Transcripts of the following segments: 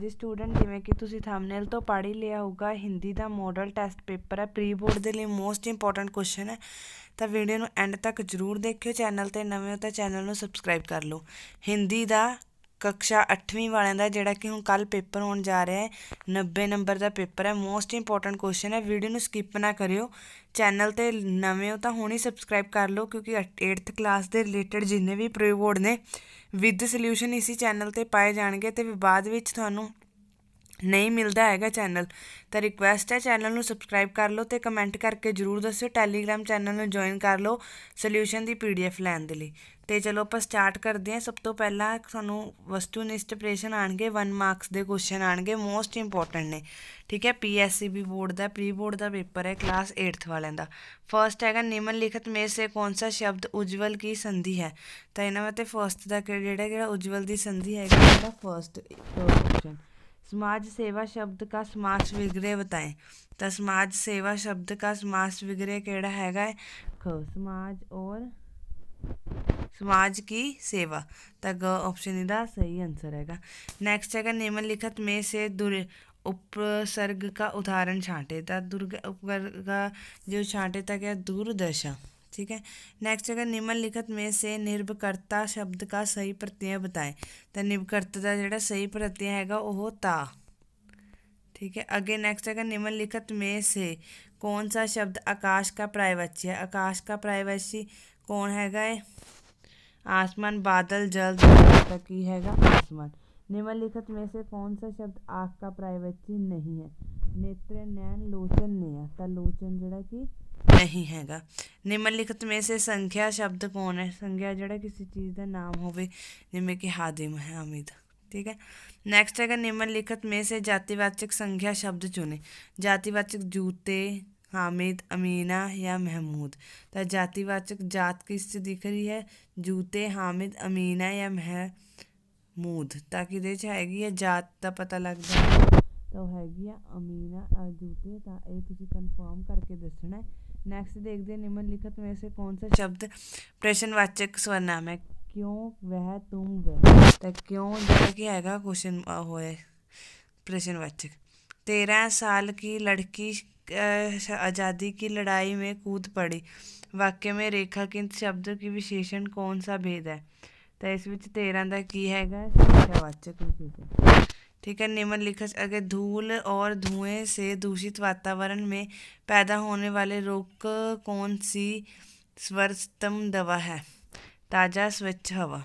ਜੀ ਸਟੂਡੈਂਟ ਜਿਵੇਂ ਕਿ ਤੁਸੀਂ ਥੰਬਨੇਲ ਤੋਂ ਪੜ੍ਹ ਹੀ ਲਿਆ ਹੋਊਗਾ ਹਿੰਦੀ ਦਾ ਮਾਡਲ ਟੈਸਟ ਪੇਪਰ ਹੈ ਪ੍ਰੀ ਬੋਰਡ ਦੇ ਲਈ ਮੋਸਟ ਇੰਪੋਰਟੈਂਟ ਕੁਐਸਚਨ ਹੈ ਤਾਂ ਵੀਡੀਓ ਨੂੰ ਐਂਡ ਤੱਕ ਜ਼ਰੂਰ ਦੇਖਿਓ ਚੈਨਲ ਤੇ ਨਵੇਂ ਹੋ ਤਾਂ ਚੈਨਲ ਨੂੰ ਸਬਸਕ੍ਰਾਈਬ ਕਰ ਲਓ ਹਿੰਦੀ ਦਾ ਕਕਸ਼ਾ 8ਵੀਂ ਵਾਲਿਆਂ ਦਾ ਜਿਹੜਾ ਕਿ ਹੁਣ ਕੱਲ ਪੇਪਰ ਹੋਣ ਜਾ ਰਿਹਾ ਹੈ 90 ਨੰਬਰ ਦਾ ਪੇਪਰ ਹੈ ਮੋਸਟ ਇੰਪੋਰਟੈਂਟ ਕੁਐਸਚਨ ਹੈ ਵੀਡੀਓ ਨੂੰ ਸਕਿਪ ਨਾ ਕਰਿਓ ਚੈਨਲ ਤੇ ਨਵੇਂ ਹੋ ਤਾਂ ਹੁਣੇ ਸਬਸਕ੍ਰਾਈਬ ਕਰ ਲਓ ਕਿਉਂਕਿ 8th ਕਲਾਸ ਦੇ ਰਿਲੇਟਡ ਜਿੰਨੇ ਵੀ ਪ੍ਰੀਵੋਰਡ ਨੇ ਵਿਦ ਸੋਲੂਸ਼ਨ ਇਸੇ ਚੈਨਲ ਤੇ ਪਾਏ ਜਾਣਗੇ ਤੇ ਬਾਅਦ ਵਿੱਚ ਤੁਹਾਨੂੰ ਨਹੀਂ ਮਿਲਦਾ ਹੈਗਾ ਚੈਨਲ ਤਾਂ ਰਿਕੁਐਸਟ ਹੈ ਚੈਨਲ ਨੂੰ ਸਬਸਕ੍ਰਾਈਬ ਕਰ ਲਓ ਤੇ ਕਮੈਂਟ ਕਰਕੇ ਜਰੂਰ ਦੱਸਿਓ ਟੈਲੀਗ੍ਰam ਚੈਨਲ ਨੂੰ ਜੁਆਇਨ ਕਰ ਲਓ ਸੋਲੂਸ਼ਨ ਦੀ ਪੀਡੀਐਫ ਲੈਣ ਦੇ ਲਈ ਤੇ ਚਲੋ ਆਪਾਂ ਸਟਾਰਟ ਕਰਦੇ ਹਾਂ ਸਭ ਤੋਂ ਪਹਿਲਾਂ ਤੁਹਾਨੂੰ ਵਸਤੂਨਿਸ਼ਟ ਪ੍ਰੇਸ਼ਨ ਆਣਗੇ 1 ਮਾਰਕਸ ਦੇ ਕੁਐਸਚਨ ਆਣਗੇ ਮੋਸਟ ਇੰਪੋਰਟੈਂਟ ਨੇ ਠੀਕ ਹੈ ਪੀਐਸਸੀਬੀ ਬੋਰਡ ਦਾ ਪ੍ਰੀ ਬੋਰਡ ਦਾ ਪੇਪਰ ਹੈ ਕਲਾਸ 8th ਵਾਲਿਆਂ ਦਾ ਫਰਸਟ ਹੈਗਾ ਲਿਖਤ ਮੇ ਸੇ ਕੌਨ ਸਾ ਸ਼ਬਦ ਉਜਵਲ ਕੀ ਸੰਧੀ ਹੈ ਤਾਂ ਇਹਨਾਂ ਵਿੱਚ ਫਰਸਟ ਦਾ ਕਿਹੜਾ ਜਿਹੜਾ ਉਜਵਲ ਦੀ ਸੰਧੀ ਹੈਗਾ ਉਹਦਾ ਫਰਸਟ ਕੁਐਸਚਨ समाज सेवा शब्द का समास विग्रह बताएं तो समाज सेवा शब्द का समास विग्रह केड़ा हैगा खो समाज और समाज की सेवा तो ग ऑप्शन इधर सही आंसर हैगा नेक्स्ट हैगा निम्नलिखित में से दुर् उपसर्ग का उदाहरण छांटे तो दुर्ग उपसर्ग का जो छांटे था क्या दूरदर्शन ठीक है नेक्स्ट अगर निम्नलिखित में से निर्भकर्ता शब्द का सही प्रत्यय बताएं तो निर्भकर्ता का जोड़ा सही प्रत्यय हैगा वह ता ठीक है अगे नेक्स्ट अगर निम्नलिखित में से कौन सा शब्द आकाश का प्रायवच्य है आकाश का प्रायवाची कौन हैगा है आसमान बादल जल की है हैगा आसमान निम्नलिखित में से कौन सा शब्द आँख का प्रायवाची नहीं है नेत्र नैन लोचन है तो लोचन जोड़ा कि नहीं है निम्नलिखित में से संख्या शब्द कौन है संख्या ਜਿਹੜਾ किसी चीज़ का नाम हो जिमें कि हादिम है अमित ठीक है नैक्सट है निम्नलिखित में से जातिवाचक संख्या शब्द चुने जातिवाचक जूते हामिद अमीना या महमूद तो जातिवाचक जात किस दिख रही है जूते हामिद अमीना या महमूद ताकि हैगी है जात का पता लग जाए तो हैगी अमीना जूते तो यह कन्फर्म करके दसना है नेक्स्ट देखते हैं निम्नलिखित में से कौन सा शब्द प्रश्नवाचक स्वरनाम है क्यों वह तुम वह तो क्यों जो कि हैगा क्वेश्चन होए प्रश्नवाचक तेरह साल की लड़की आज़ादी की लड़ाई में कूद पड़ी वाक्य में रेखा किंत शब्द की विशेषण कौन सा भेद है तो इस तेरह का की हैगा संख्यावाचक विशेषण ठीक है निम्नलिखित अगर धूल और धुएं से दूषित वातावरण में पैदा होने वाले रोग कौन सी स्वरस्तम दवा है ताज़ा स्वच्छ हवा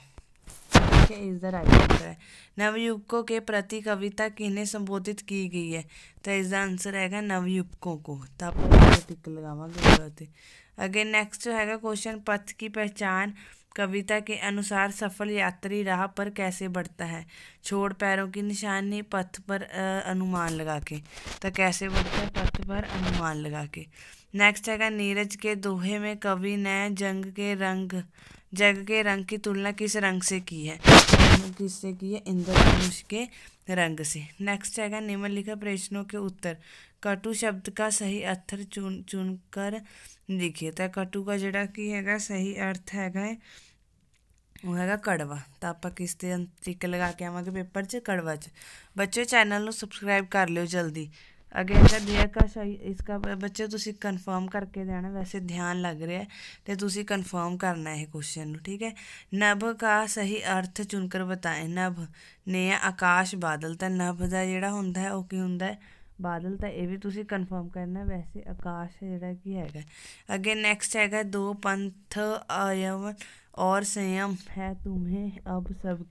इज द राइट आंसर है नवयुवकों के प्रति कविता किन्हें संबोधित की गई है तो इसका आंसर है नवयुवकों को तो टिक लगावा अगे नैक्सट हैगा क्वेश्चन पथ की पहचान कविता के अनुसार सफल यात्री राह पर कैसे बढ़ता है छोड़ पैरों की निशानी पथ पर अनुमान लगा के तो कैसे बढ़ता है पथ पर अनुमान लगा के नेक्स्ट है नीरज के दोहे में कवि ने जंग के रंग जग के रंग की तुलना किस रंग से की है किससे की है इंद्रधनुष के रंग से नेक्स्ट है निम्नलिखित प्रश्नों के उत्तर कटु शब्द का सही अर्थ चुन चुनकर ਦੇਖੀਏ ਤਾਂ ਕਟੂ ਦਾ ਜਿਹੜਾ ਕੀ ਹੈਗਾ ਸਹੀ ਅਰਥ ਹੈਗਾ ਹੈ ਉਹ ਹੈਗਾ ਕੜਵਾ ਤਾਂ ਆਪਾਂ ਕਿਸ ਤੇ ਅੰਤਿਕ ਲਗਾ ਕੇ ਆਵਾਂਗੇ ਪੇਪਰ 'ਚ ਕੜਵਾ 'ਚ ਬੱਚੇ ਚੈਨਲ ਨੂੰ ਸਬਸਕ੍ਰਾਈਬ ਕਰ ਲਿਓ ਜਲਦੀ ਅਗੇ ਇਹਦਾ ਦਿਆ ਕਾ ਸਹੀ ਇਸਕਾ ਬੱਚੇ ਤੁਸੀਂ ਕਨਫਰਮ ਕਰਕੇ ਦੇਣਾ ਵੈਸੇ ਧਿਆਨ ਲੱਗ ਰਿਹਾ ਤੇ ਤੁਸੀਂ ਕਨਫਰਮ ਕਰਨਾ ਹੈ ਕੁਐਸਚਨ ਨੂੰ ਠੀਕ ਹੈ ਨਭ ਦਾ ਸਹੀ ਅਰਥ ਚੁਣ ਕਰ ਬਤਾਏ ਨਭ ਨੇ ਆਕਾਸ਼ ਬਾਦਲ ਤਾਂ ਨਭ ਦਾ ਜਿਹੜਾ ਹੁੰਦਾ ਹੈ ਉਹ ਕੀ ਹੁੰਦਾ ਹੈ बादल तो यह भी कन्फर्म करना वैसे आकाश ਆਕਾਸ਼ है अगे नैक्सट है दो पंथ अयम और संयम है तुम्हें अब सब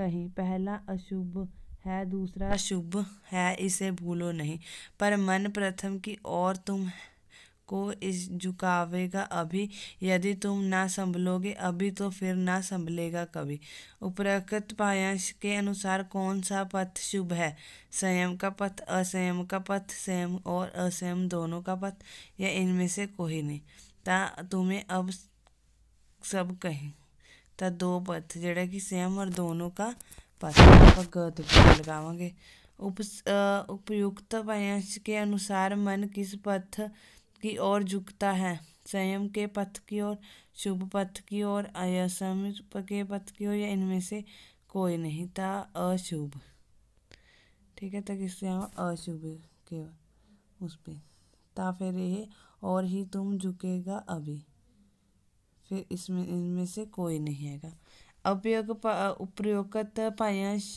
कहीं पहला अशुभ है दूसरा शुभ है इसे भूलो नहीं पर मन प्रथम की और तुम को इस झुकावेगा अभी यदि तुम ना संभलोगे अभी तो फिर ना संभलेगा कभी उपरोक्त पायांश के अनुसार कौन सा पथ शुभ है संयम का पथ असंयम का पथ संयम और असंयम दोनों का पथ या इनमें से कोई नहीं ता तुम्हें अब सब कहें ता दो पथ ਜਿਹੜਾ कि संयम और दोनों का पथ ਆਪਾਂ ਗ ਤੇ ਲਗਾਵਾਂਗੇ ਉਪ ਉਪਯੁਕਤ ਵਯੰਸ਼ ਕੇ ਅਨੁਸਾਰ ਮਨ ਕਿਸ की ओर झुकता है संयम के पथ की ओर शुभ पथ की ओर असम के पथ की ओर या इनमें से कोई नहीं था अशुभ ठीक है तो किससे अशुभ के उस पर ता फिर यह और ही तुम झुकेगा अभी फिर इसमें इनमें से कोई नहीं आएगा उपयोग उपयोगत पायांश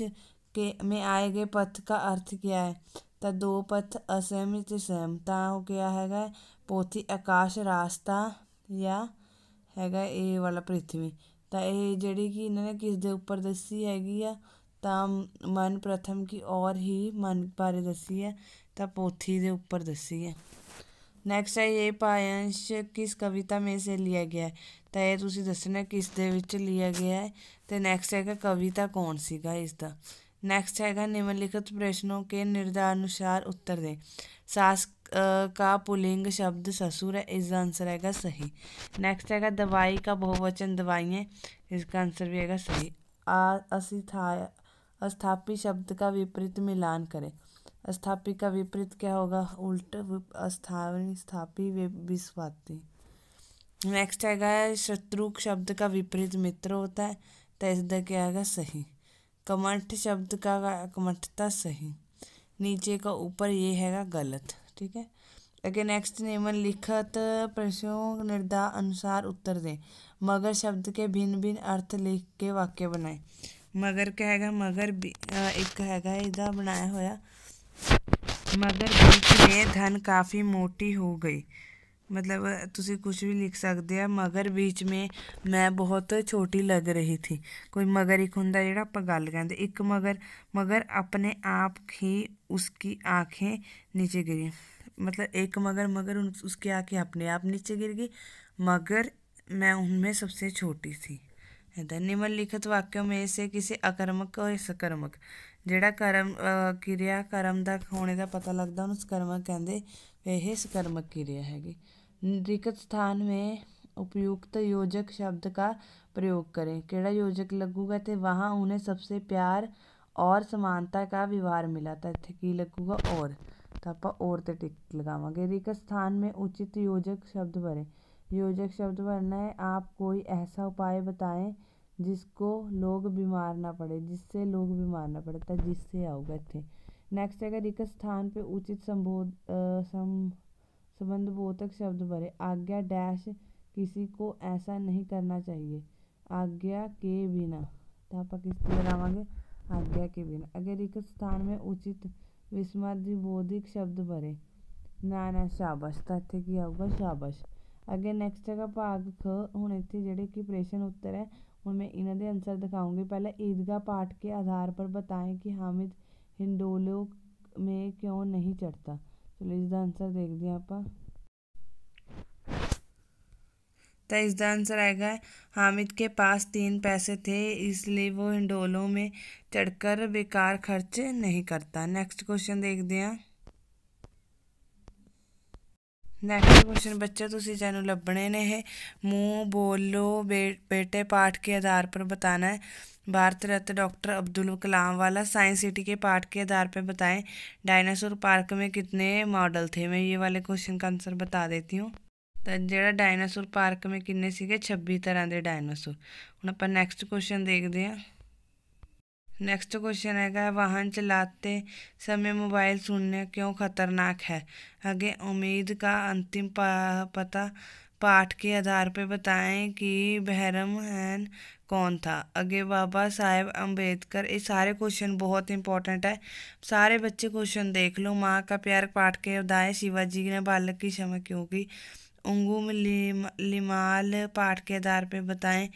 के में आए गए पथ का अर्थ क्या है ਤਾਂ ਦੋ ਪਥ ਅਸਹਿਮਿਤ ਤੇ ਹੋ ਗਿਆ ਹੈਗਾ ਪੋਥੀ ਆਕਾਸ਼ ਰਾਸਤਾ ਜਾਂ ਹੈਗਾ ਇਹ ਵਾਲਾ ਪ੍ਰithvi ਤਾਂ ਇਹ ਜਿਹੜੀ ਕਿ ਇਹਨਾਂ ਨੇ ਕਿਸ ਦੇ ਉੱਪਰ ਦੱਸੀ ਹੈਗੀ ਆ ਤਾਂ ਮਨ ਪ੍ਰਥਮ ਕੀ ਔਰ ਹੀ ਮਨ ਬਾਰੇ ਦੱਸੀ ਹੈ ਤਾਂ ਪੋਥੀ ਦੇ ਉੱਪਰ ਦੱਸੀ ਹੈ ਨੈਕਸਟ ਹੈ ਇਹ ਪਾਇੰਸ਼ ਕਿਸ ਕਵਿਤਾ ਮੇਂ ਸੇ ਲਿਆ ਗਿਆ ਹੈ ਤਾਂ ਇਹ ਤੁਸੀਂ ਦੱਸਣਾ ਕਿਸ ਦੇ ਵਿੱਚ ਲਿਆ ਗਿਆ ਹੈ ਤੇ ਨੈਕਸਟ ਹੈ ਕਿ ਕਵਿਤਾ ਕੌਣ ਸੀਗਾ ਇਸ ਦਾ नेक्स्ट हैगा निम्नलिखित प्रश्नों के निर्धारानुसार उत्तर दें सास का पुलिंग शब्द ससुर है इसका आंसर आएगा सही नेक्स्ट हैगा दवाई का बहुवचन है इसका आंसर भी आएगा सही आ अस्था अस्थापी शब्द का विपरीत मिलान करें अस्थापी का विपरीत क्या होगा उल्ट अस्थावी स्थापी विस्वाति नेक्स्ट हैगा शत्रु शब्द का विपरीत मित्र होता है तो इसका क्या हैगा सही कमठ शब्द का कमठता सही नीचे का ऊपर ये हैगा गलत ठीक है अगे नेक्स्ट नियमन लिखत प्रश्नों निर्दा अनुसार उत्तर दें मगर शब्द के भिन्न भिन्न अर्थ लिख के वाक्य बनाए मगर कहेगा मगर एक हैगा इधर बनाया होया मगर बीच में धन काफ़ी मोटी हो गई मतलब तुम कुछ भी लिख सकते हैं मगर बीच में मैं बहुत छोटी लग रही थी कोई मगर एक हों जो आप गल कहते एक मगर मगर अपने आप ही उसकी आँखें नीचे गिरी मतलब एक मगर मगर उन उसकी आँखें अपने आप नीचे गिर गई मगर मैं उनमें सबसे छोटी थी निम्नलिखित लिखित वाक्यों में से किसी अकर्मक और सक्रमक जड़ा करम किरिया करम का होने का पता लगता उन्होंने सक्रमक कहें वह सक्रमक किरिया हैगी रिक्त स्थान में उपयुक्त योजक शब्द का प्रयोग करें केड़ा योजक लगूगा थे वहाँ उन्हें सबसे प्यार और समानता का व्यवहार मिला था इतने की लगूगा और तो आप और तो टिक लगावे रिकत स्थान में उचित योजक शब्द भरें योजक शब्द भरना है आप कोई ऐसा उपाय बताएं जिसको लोग बीमार ना पड़े जिससे लोग बीमार ना पड़े तो जिससे आओगे थे नेक्स्ट है रिकत स्थान पर उचित संबोध सम संबंधबोधक शब्द भरे आज्ञा डैश किसी को ऐसा नहीं करना चाहिए आज्ञा के बिना तो आप किस लगावे आज्ञा के बिना अगर एक स्थान में उचित बोधिक शब्द भरे ना ना शाबाश तो इतने की आऊगा शाबाश अगर नैक्सट है भाग ख हूँ इतने जेडे कि प्रश्न उत्तर है हूँ मैं इन्होंने आंसर दिखाऊंगी पहले ईदगाह पाठ के आधार पर बताएं कि हामिद हिंडोलो में क्यों नहीं चढ़ता चलो इसका आंसर देख ਦੇਖਦੇ आप तो इसका आंसर आएगा हामिद के पास तीन पैसे थे इसलिए वो हिंडोलों में चढ़कर बेकार खर्च नहीं करता नेक्स्ट क्वेश्चन देख दिया ਨੈਕਸਟ क्वेश्चन बच्चे तुम ਚੈਨਲ लभने ਨੇ ਇਹ ਮੂੰਹ ਬੋਲੋ ਬੇਟੇ ਪਾਠ ਕੇ ਆਧਾਰ ਪਰ ਬਤਾਨਾ ਹੈ भारत रत्न डॉक्टर अब्दुल कलाम वाला साइंस सिटी के पार्ट के आधार पर बताएं डायनासोर पार्क में कितने मॉडल थे मैं ये वाले क्वेश्चन का आंसर बता देती हूँ तो जरा डायनासोर पार्क में ਕਿੰਨੇ ਸੀਗੇ छब्बी तरह के डायनासोर ਹੁਣ आप नैक्सट क्वेश्चन देखते हैं नैक्सट क्वेश्चन है वाहन चलाते समय मोबाइल सुनने क्यों खतरनाक है अगे उम्मीद का अंतिम पता पाठ के आधार पर बताएं कि बहरम हैन कौन था आगे बाबा साहेब अंबेडकर ये सारे क्वेश्चन बहुत इंपॉर्टेंट है सारे बच्चे क्वेश्चन देख लो माँ का प्यार पाठ के उदाय शिवाजी ने बालक की क्षमा क्यों की अंगू लिम, लिमाल पाठ के आधार पर बताएं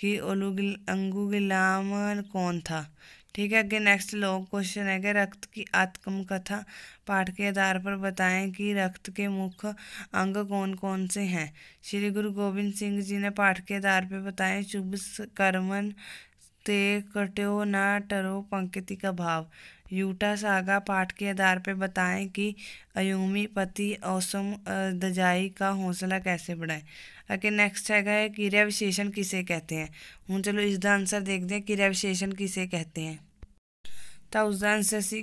कि अलू अंगू गिलाम कौन था ठीक है अगे नेक्स्ट लॉन्ग क्वेश्चन है कि रक्त की कथा पाठ के आधार पर बताएं कि रक्त के मुख्य अंग कौन कौन से हैं श्री गुरु गोविंद सिंह जी ने पाठ के आधार पर बताएं शुभ कर्मन ते कटो ना टरो पंक्ति का भाव यूटा सागा पाठ के आधार पर बताएं कि अयूमी पति औसम दजाई का हौसला कैसे बढ़ाएं अगर नेक्स्ट हैगा है क्रिया विशेषण किसे कहते हैं हूँ चलो इसका आंसर देखते हैं क्रिया विशेषण किसे कहते हैं तो उसका आंसर से ਸੀ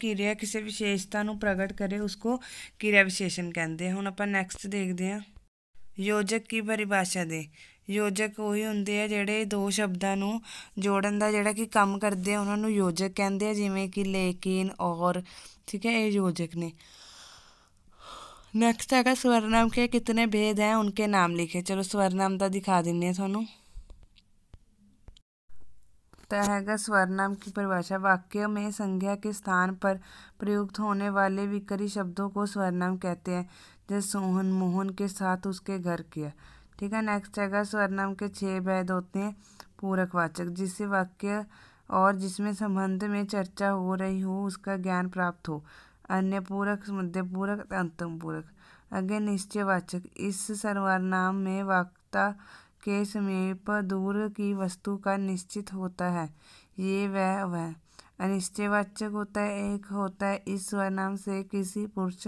किरिया किसी विशेषता को ਨੂੰ करे उसको ਉਸਕੋ विशेषण ਵਿਸ਼ੇਸ਼ਣ ਕਹਿੰਦੇ ਹੁਣ ਆਪਾਂ ਨੈਕਸਟ ਦੇਖਦੇ ਹਾਂ ਯੋਜਕ ਕੀ ਪਰਿਭਾਸ਼ਾ योजक उ ਹੁੰਦੇ ਆ ਜਿਹੜੇ ਦੋ ਸ਼ਬਦਾਂ ਨੂੰ ਜੋੜਨ ਦਾ ਜਿਹੜਾ ਕਿ ਕੰਮ ਕਰਦੇ ਆ ਉਹਨਾਂ ਨੂੰ ਯੋਜਕ ਕਹਿੰਦੇ ਆ ਜਿਵੇਂ ਕਿ ਲੇਕਿਨ ਔਰ ਠੀਕ ਹੈ ਇਹ है स्वरनाम के कितने भेद हैं उनके नाम लिखे चलो स्वरनाम का दिखा दें थोनों तो हैगा स्वरनाम की परिभाषा वाक्य में संज्ञा के स्थान पर प्रयुक्त होने वाले विकरी शब्दों को स्वरनाम कहते हैं जैसे सोहन मोहन के साथ उसके घर किया ठीक है नेक्स्ट हैगा स्वर्णम के छः भेद होते हैं पूरक वाचक जिससे वाक्य और जिसमें संबंध में चर्चा हो रही हो उसका ज्ञान प्राप्त हो अन्य पूरक मध्य पूरक अंतम पूरक अगे निश्चय वाचक इस सर्वनाम में वक्ता के समीप दूर की वस्तु का निश्चित होता है ये वह वह अनिश्चयवाचक होता है एक होता है इस स्वर्णाम से किसी पुरुष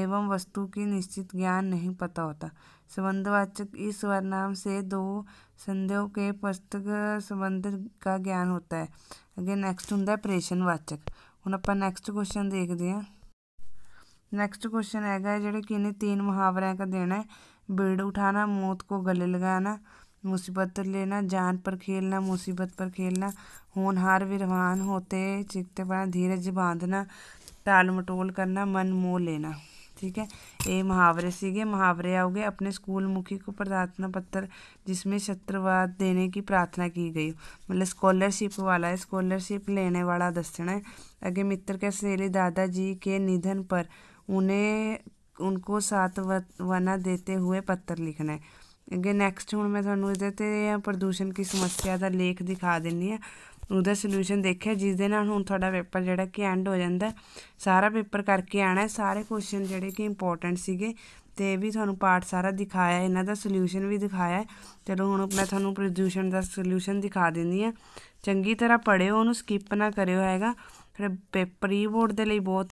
एवं वस्तु की निश्चित ज्ञान नहीं पता होता संबंधवाचक इस वर्णनाम से दो संदेहों के पुस्तक संबंध का ज्ञान होता है ਅੱਗੇ ਨੈਕਸਟ ਹੁੰਦਾ ਪ੍ਰੇਸ਼ਨ ਵਾਚਕ ਹੁਣ ਆਪਾਂ ਨੈਕਸਟ ਕੁਐਸਚਨ ਦੇਖਦੇ ਹਾਂ ਨੈਕਸਟ ਕੁਐਸਚਨ ਹੈਗਾ ਜਿਹੜੇ ਕਿ ਇਹਨੇ ਤਿੰਨ ਮੁਹਾਵਰਿਆਂ ਦਾ ਦੇਣਾ ਹੈ भीड़ उठाना मौत को गले लगाना मुसीबत लेना जान पर खेलना मुसीबत पर खेलना होनहार विरवान होते चिकते पर धीरज बांधना टाल मटोल करना मन मोह लेना ठीक है ए मुहावरे से मुहावरे आओगे अपने स्कूल मुखी को प्रार्थना पत्र जिसमें छत्रवाद देने की प्रार्थना की गई मतलब स्कॉलरशिप वाला है स्कॉलरशिप लेने वाला दसना है अगे मित्र के सहेली दादाजी के निधन पर उन्हें उनको सात वना देते हुए पत्र लिखना है अगे नैक्सट हूँ मैं थोड़ा प्रदूषण की समस्या का लेख दिखा दिनी हाँ ਉਹਦਾ ਸੋਲੂਸ਼ਨ ਦੇਖਿਆ ਜਿਸ ਦੇ ਨਾਲ ਹੁਣ ਤੁਹਾਡਾ ਪੇਪਰ ਜਿਹੜਾ ਕਿ ਐਂਡ ਹੋ ਜਾਂਦਾ ਸਾਰਾ ਪੇਪਰ ਕਰਕੇ ਆਣਾ ਸਾਰੇ ਕੁਐਸਚਨ ਜਿਹੜੇ ਕਿ ਇੰਪੋਰਟੈਂਟ ਸੀਗੇ ਤੇ ਵੀ ਤੁਹਾਨੂੰ ਪਾਠ ਸਾਰਾ ਦਿਖਾਇਆ ਇਹਨਾਂ ਦਾ ਸੋਲੂਸ਼ਨ ਵੀ ਦਿਖਾਇਆ ਚਲੋ ਹੁਣ ਮੈਂ ਤੁਹਾਨੂੰ ਪ੍ਰੋਡਿਊਸ਼ਨ ਦਾ ਸੋਲੂਸ਼ਨ ਦਿਖਾ ਦਿੰਦੀ ਆ ਚੰਗੀ ਤਰ੍ਹਾਂ ਪੜਿਓ ਉਹਨੂੰ ਸਕਿਪ ਨਾ ਕਰਿਓ ਹੈਗਾ ਫਿਰ ਪੇਪਰ ਰੀਬੋਰਡ ਬੋਰਡ ਦੇ ਲਈ ਬਹੁਤ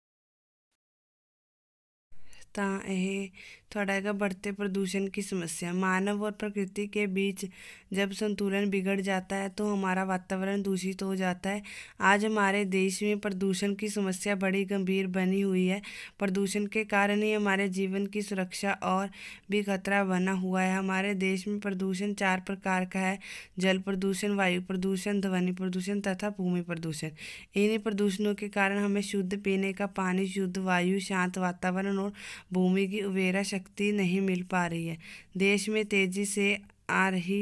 ਤਾਂ ਇਹ थोड़ा आएगा बढ़ते प्रदूषण की समस्या मानव और प्रकृति के बीच जब संतुलन बिगड़ जाता है तो हमारा वातावरण दूषित हो जाता है आज हमारे देश में प्रदूषण की समस्या बड़ी गंभीर बनी हुई है प्रदूषण के कारण ही हमारे जीवन की सुरक्षा और भी खतरा बना हुआ है हमारे देश में प्रदूषण चार प्रकार का है जल प्रदूषण वायु प्रदूषण ध्वनि प्रदूषण तथा भूमि प्रदूषण इन्हीं प्रदूषणों के कारण हमें शुद्ध पीने का पानी शुद्ध वायु शांत वातावरण और भूमि की उबेरा शक्ति शक्ति नहीं मिल पा रही है देश में तेज़ी से आ रही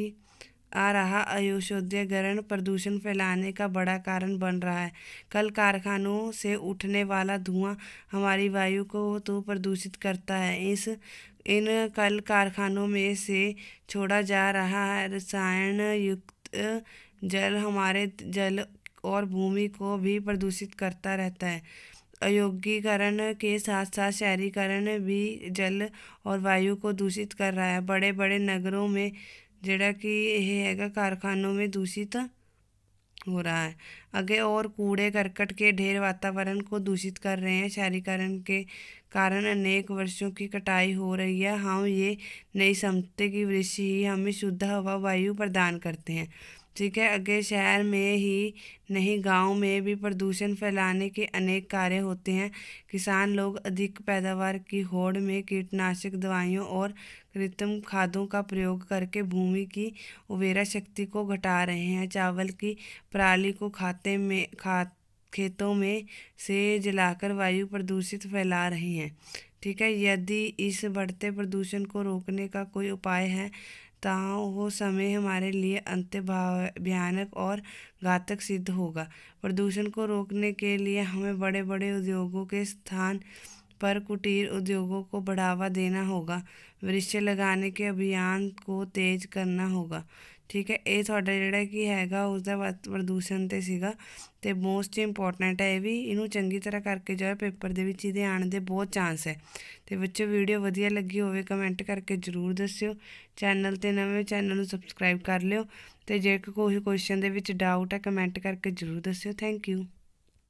आ रहा अयोशोद्यकरण प्रदूषण फैलाने का बड़ा कारण बन रहा है कल कारखानों से उठने वाला धुआं हमारी वायु को तो प्रदूषित करता है इस इन कल कारखानों में से छोड़ा जा रहा है रसायन युक्त जल हमारे जल और भूमि को भी प्रदूषित करता रहता है औद्योगिकरण के साथ साथ शहरीकरण भी जल और वायु को दूषित कर रहा है बड़े बड़े नगरों में जड़ा कि यह हैगा कारखानों में दूषित हो रहा है आगे और कूड़े करकट के ढेर वातावरण को दूषित कर रहे हैं शहरीकरण के कारण अनेक वर्षों की कटाई हो रही है हम हाँ, ये नहीं समझते कि वृक्ष ही हमें शुद्ध हवा वायु प्रदान करते हैं ठीक है आगे शहर में ही नहीं गांव में भी प्रदूषण फैलाने के अनेक कार्य होते हैं किसान लोग अधिक पैदावार की होड़ में कीटनाशक दवाइयों और कृत्रिम खादों का प्रयोग करके भूमि की उबेरा शक्ति को घटा रहे हैं चावल की पराली को खाते में खा खेतों में से जलाकर वायु प्रदूषित फैला रही हैं ठीक है यदि इस बढ़ते प्रदूषण को रोकने का कोई उपाय है ताओ वो समय हमारे लिए अंत भयानक और घातक सिद्ध होगा प्रदूषण को रोकने के लिए हमें बड़े बड़े उद्योगों के स्थान पर कुटीर उद्योगों को बढ़ावा देना होगा वृक्ष लगाने के अभियान को तेज करना होगा ठीक है ये थोड़ा जोड़ा कि हैगा उसका प्रदूषण तो ਤੇ तो मोस्ट इंपोर्टेंट है ये भी इनू चंकी तरह करके जो है पेपर के आने के बहुत चांस है ਤੇ ਬੱਚਿਓ ਵੀਡੀਓ ਵਧੀਆ ਲੱਗੀ ਹੋਵੇ ਕਮੈਂਟ ਕਰਕੇ ਜਰੂਰ ਦੱਸਿਓ ਚੈਨਲ ਤੇ ਨਵੇਂ ਚੈਨਲ ਨੂੰ ਸਬਸਕ੍ਰਾਈਬ ਕਰ ਲਿਓ ਤੇ ਜੇ ਕੋਈ ਕੁਐਸਚਨ ਦੇ ਵਿੱਚ ਡਾਊਟ ਹੈ ਕਮੈਂਟ ਕਰਕੇ ਜਰੂਰ ਦੱਸਿਓ ਥੈਂਕ ਯੂ